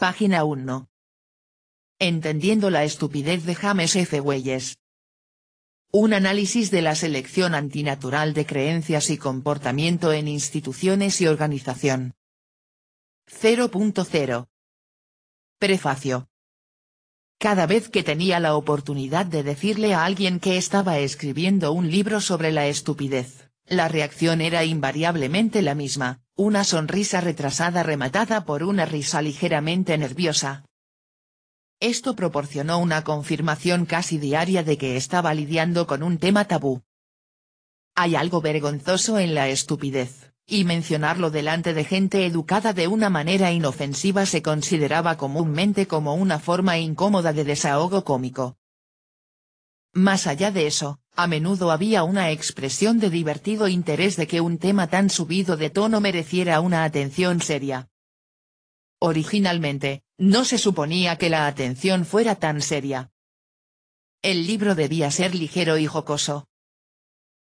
Página 1. Entendiendo la estupidez de James F. Welles. Un análisis de la selección antinatural de creencias y comportamiento en instituciones y organización. 0.0. Prefacio. Cada vez que tenía la oportunidad de decirle a alguien que estaba escribiendo un libro sobre la estupidez, la reacción era invariablemente la misma, una sonrisa retrasada rematada por una risa ligeramente nerviosa. Esto proporcionó una confirmación casi diaria de que estaba lidiando con un tema tabú. Hay algo vergonzoso en la estupidez, y mencionarlo delante de gente educada de una manera inofensiva se consideraba comúnmente como una forma incómoda de desahogo cómico. Más allá de eso, a menudo había una expresión de divertido interés de que un tema tan subido de tono mereciera una atención seria. Originalmente, no se suponía que la atención fuera tan seria. El libro debía ser ligero y jocoso.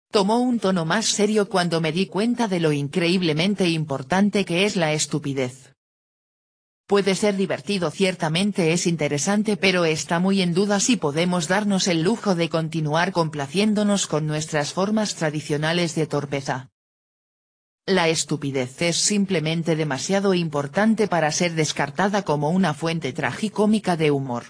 Tomó un tono más serio cuando me di cuenta de lo increíblemente importante que es la estupidez. Puede ser divertido ciertamente es interesante pero está muy en duda si podemos darnos el lujo de continuar complaciéndonos con nuestras formas tradicionales de torpeza. La estupidez es simplemente demasiado importante para ser descartada como una fuente tragicómica de humor.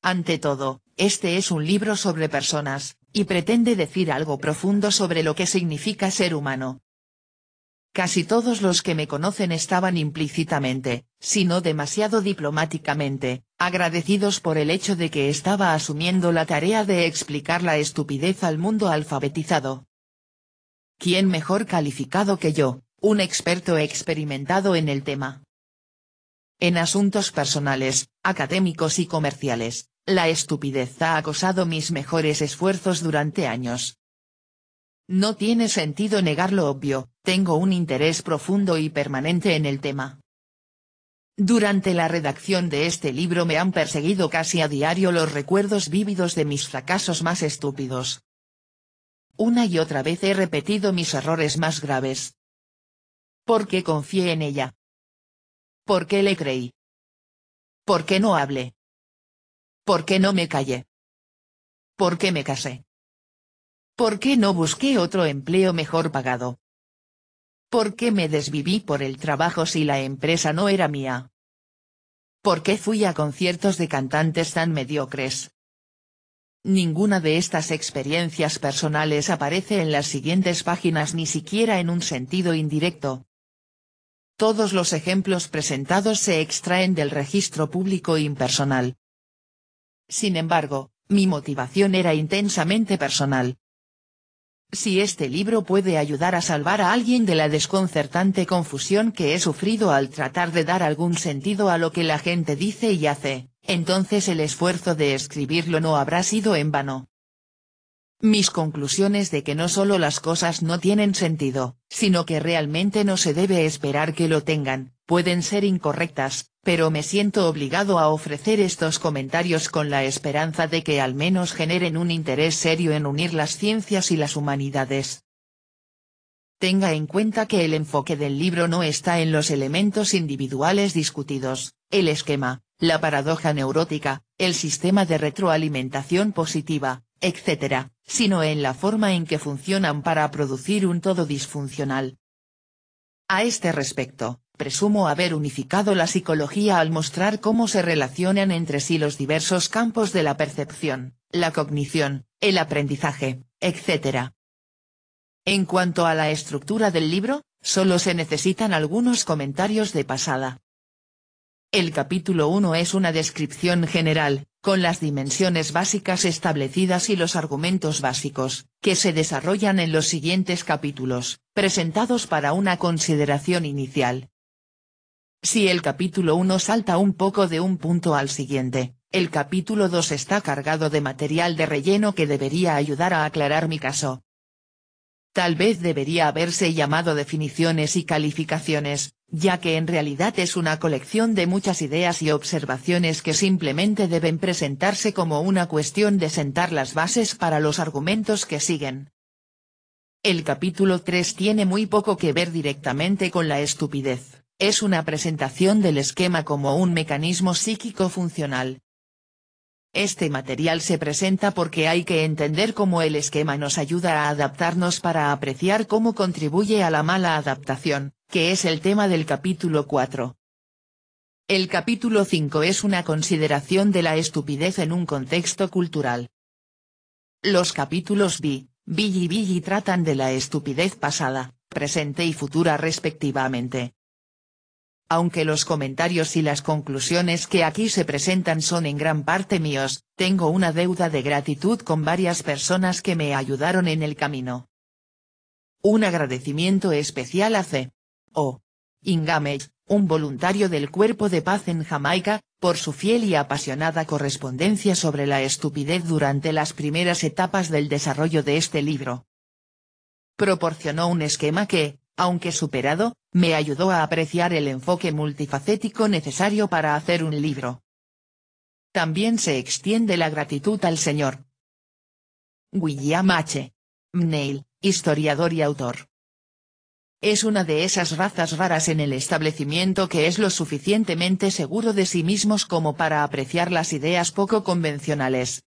Ante todo, este es un libro sobre personas, y pretende decir algo profundo sobre lo que significa ser humano, Casi todos los que me conocen estaban implícitamente, si no demasiado diplomáticamente, agradecidos por el hecho de que estaba asumiendo la tarea de explicar la estupidez al mundo alfabetizado. ¿Quién mejor calificado que yo, un experto experimentado en el tema? En asuntos personales, académicos y comerciales, la estupidez ha acosado mis mejores esfuerzos durante años. No tiene sentido negar lo obvio, tengo un interés profundo y permanente en el tema. Durante la redacción de este libro me han perseguido casi a diario los recuerdos vívidos de mis fracasos más estúpidos. Una y otra vez he repetido mis errores más graves. ¿Por qué confié en ella? ¿Por qué le creí? ¿Por qué no hablé? ¿Por qué no me callé? ¿Por qué me casé? ¿Por qué no busqué otro empleo mejor pagado? ¿Por qué me desviví por el trabajo si la empresa no era mía? ¿Por qué fui a conciertos de cantantes tan mediocres? Ninguna de estas experiencias personales aparece en las siguientes páginas ni siquiera en un sentido indirecto. Todos los ejemplos presentados se extraen del registro público impersonal. Sin embargo, mi motivación era intensamente personal. Si este libro puede ayudar a salvar a alguien de la desconcertante confusión que he sufrido al tratar de dar algún sentido a lo que la gente dice y hace, entonces el esfuerzo de escribirlo no habrá sido en vano. Mis conclusiones de que no solo las cosas no tienen sentido, sino que realmente no se debe esperar que lo tengan, pueden ser incorrectas, pero me siento obligado a ofrecer estos comentarios con la esperanza de que al menos generen un interés serio en unir las ciencias y las humanidades. Tenga en cuenta que el enfoque del libro no está en los elementos individuales discutidos, el esquema, la paradoja neurótica, el sistema de retroalimentación positiva, etc., sino en la forma en que funcionan para producir un todo disfuncional. A este respecto, presumo haber unificado la psicología al mostrar cómo se relacionan entre sí los diversos campos de la percepción, la cognición, el aprendizaje, etc. En cuanto a la estructura del libro, solo se necesitan algunos comentarios de pasada. El capítulo 1 es una descripción general, con las dimensiones básicas establecidas y los argumentos básicos, que se desarrollan en los siguientes capítulos, presentados para una consideración inicial, si el capítulo 1 salta un poco de un punto al siguiente, el capítulo 2 está cargado de material de relleno que debería ayudar a aclarar mi caso. Tal vez debería haberse llamado definiciones y calificaciones, ya que en realidad es una colección de muchas ideas y observaciones que simplemente deben presentarse como una cuestión de sentar las bases para los argumentos que siguen. El capítulo 3 tiene muy poco que ver directamente con la estupidez es una presentación del esquema como un mecanismo psíquico funcional. Este material se presenta porque hay que entender cómo el esquema nos ayuda a adaptarnos para apreciar cómo contribuye a la mala adaptación, que es el tema del capítulo 4. El capítulo 5 es una consideración de la estupidez en un contexto cultural. Los capítulos B, B y B tratan de la estupidez pasada, presente y futura respectivamente aunque los comentarios y las conclusiones que aquí se presentan son en gran parte míos, tengo una deuda de gratitud con varias personas que me ayudaron en el camino. Un agradecimiento especial a C. O. Ingamage, un voluntario del Cuerpo de Paz en Jamaica, por su fiel y apasionada correspondencia sobre la estupidez durante las primeras etapas del desarrollo de este libro. Proporcionó un esquema que, aunque superado, me ayudó a apreciar el enfoque multifacético necesario para hacer un libro. También se extiende la gratitud al señor. William H. Mneil, historiador y autor. Es una de esas razas raras en el establecimiento que es lo suficientemente seguro de sí mismos como para apreciar las ideas poco convencionales.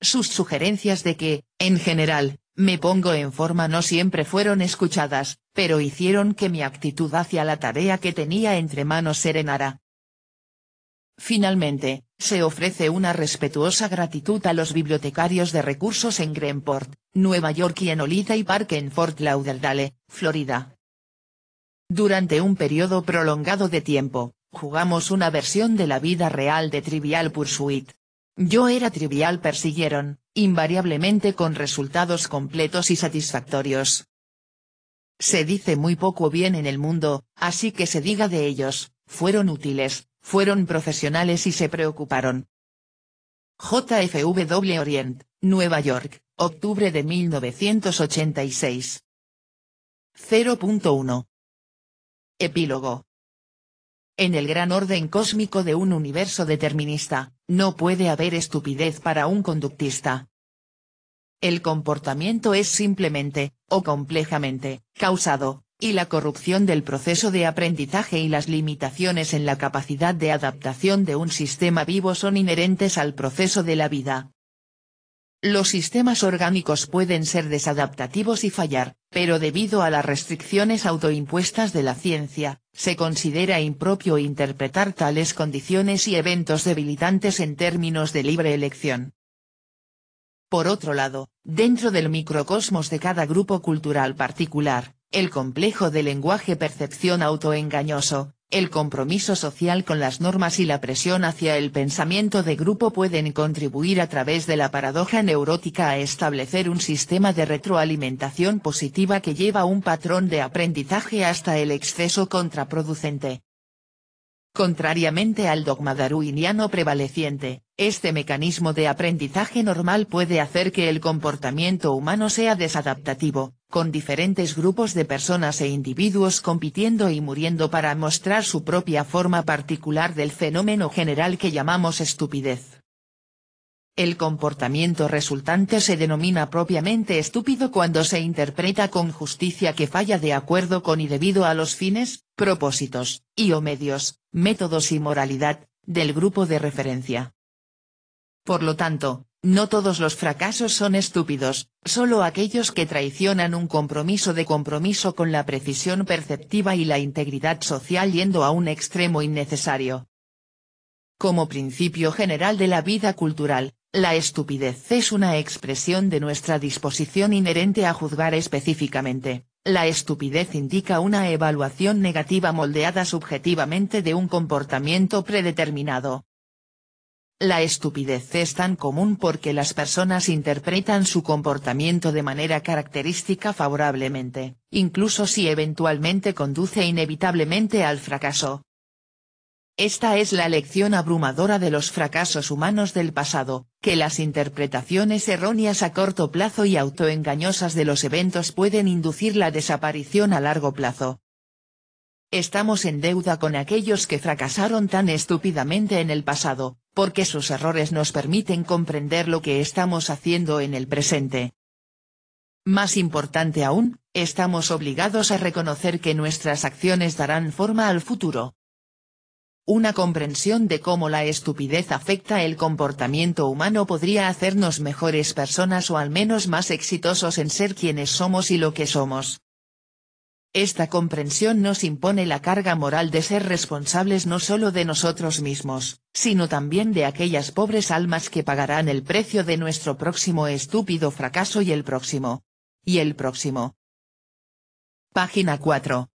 Sus sugerencias de que, en general, me pongo en forma no siempre fueron escuchadas, pero hicieron que mi actitud hacia la tarea que tenía entre manos serenara. Finalmente, se ofrece una respetuosa gratitud a los bibliotecarios de recursos en Greenport, Nueva York y en Olita y Park en Fort Lauderdale, Florida. Durante un periodo prolongado de tiempo, jugamos una versión de la vida real de Trivial Pursuit, yo era trivial persiguieron, invariablemente con resultados completos y satisfactorios. Se dice muy poco bien en el mundo, así que se diga de ellos, fueron útiles, fueron profesionales y se preocuparon. JFW Orient, Nueva York, octubre de 1986. 0.1. Epílogo. En el gran orden cósmico de un universo determinista, no puede haber estupidez para un conductista. El comportamiento es simplemente, o complejamente, causado, y la corrupción del proceso de aprendizaje y las limitaciones en la capacidad de adaptación de un sistema vivo son inherentes al proceso de la vida, los sistemas orgánicos pueden ser desadaptativos y fallar, pero debido a las restricciones autoimpuestas de la ciencia, se considera impropio interpretar tales condiciones y eventos debilitantes en términos de libre elección. Por otro lado, dentro del microcosmos de cada grupo cultural particular, el complejo de lenguaje percepción autoengañoso, el compromiso social con las normas y la presión hacia el pensamiento de grupo pueden contribuir a través de la paradoja neurótica a establecer un sistema de retroalimentación positiva que lleva un patrón de aprendizaje hasta el exceso contraproducente. Contrariamente al dogma darwiniano prevaleciente, este mecanismo de aprendizaje normal puede hacer que el comportamiento humano sea desadaptativo, con diferentes grupos de personas e individuos compitiendo y muriendo para mostrar su propia forma particular del fenómeno general que llamamos estupidez. El comportamiento resultante se denomina propiamente estúpido cuando se interpreta con justicia que falla de acuerdo con y debido a los fines, propósitos, y o medios, métodos y moralidad, del grupo de referencia. Por lo tanto, no todos los fracasos son estúpidos, solo aquellos que traicionan un compromiso de compromiso con la precisión perceptiva y la integridad social yendo a un extremo innecesario. Como principio general de la vida cultural, la estupidez es una expresión de nuestra disposición inherente a juzgar específicamente. La estupidez indica una evaluación negativa moldeada subjetivamente de un comportamiento predeterminado. La estupidez es tan común porque las personas interpretan su comportamiento de manera característica favorablemente, incluso si eventualmente conduce inevitablemente al fracaso. Esta es la lección abrumadora de los fracasos humanos del pasado, que las interpretaciones erróneas a corto plazo y autoengañosas de los eventos pueden inducir la desaparición a largo plazo. Estamos en deuda con aquellos que fracasaron tan estúpidamente en el pasado, porque sus errores nos permiten comprender lo que estamos haciendo en el presente. Más importante aún, estamos obligados a reconocer que nuestras acciones darán forma al futuro. Una comprensión de cómo la estupidez afecta el comportamiento humano podría hacernos mejores personas o al menos más exitosos en ser quienes somos y lo que somos. Esta comprensión nos impone la carga moral de ser responsables no solo de nosotros mismos, sino también de aquellas pobres almas que pagarán el precio de nuestro próximo estúpido fracaso y el próximo. Y el próximo. Página 4.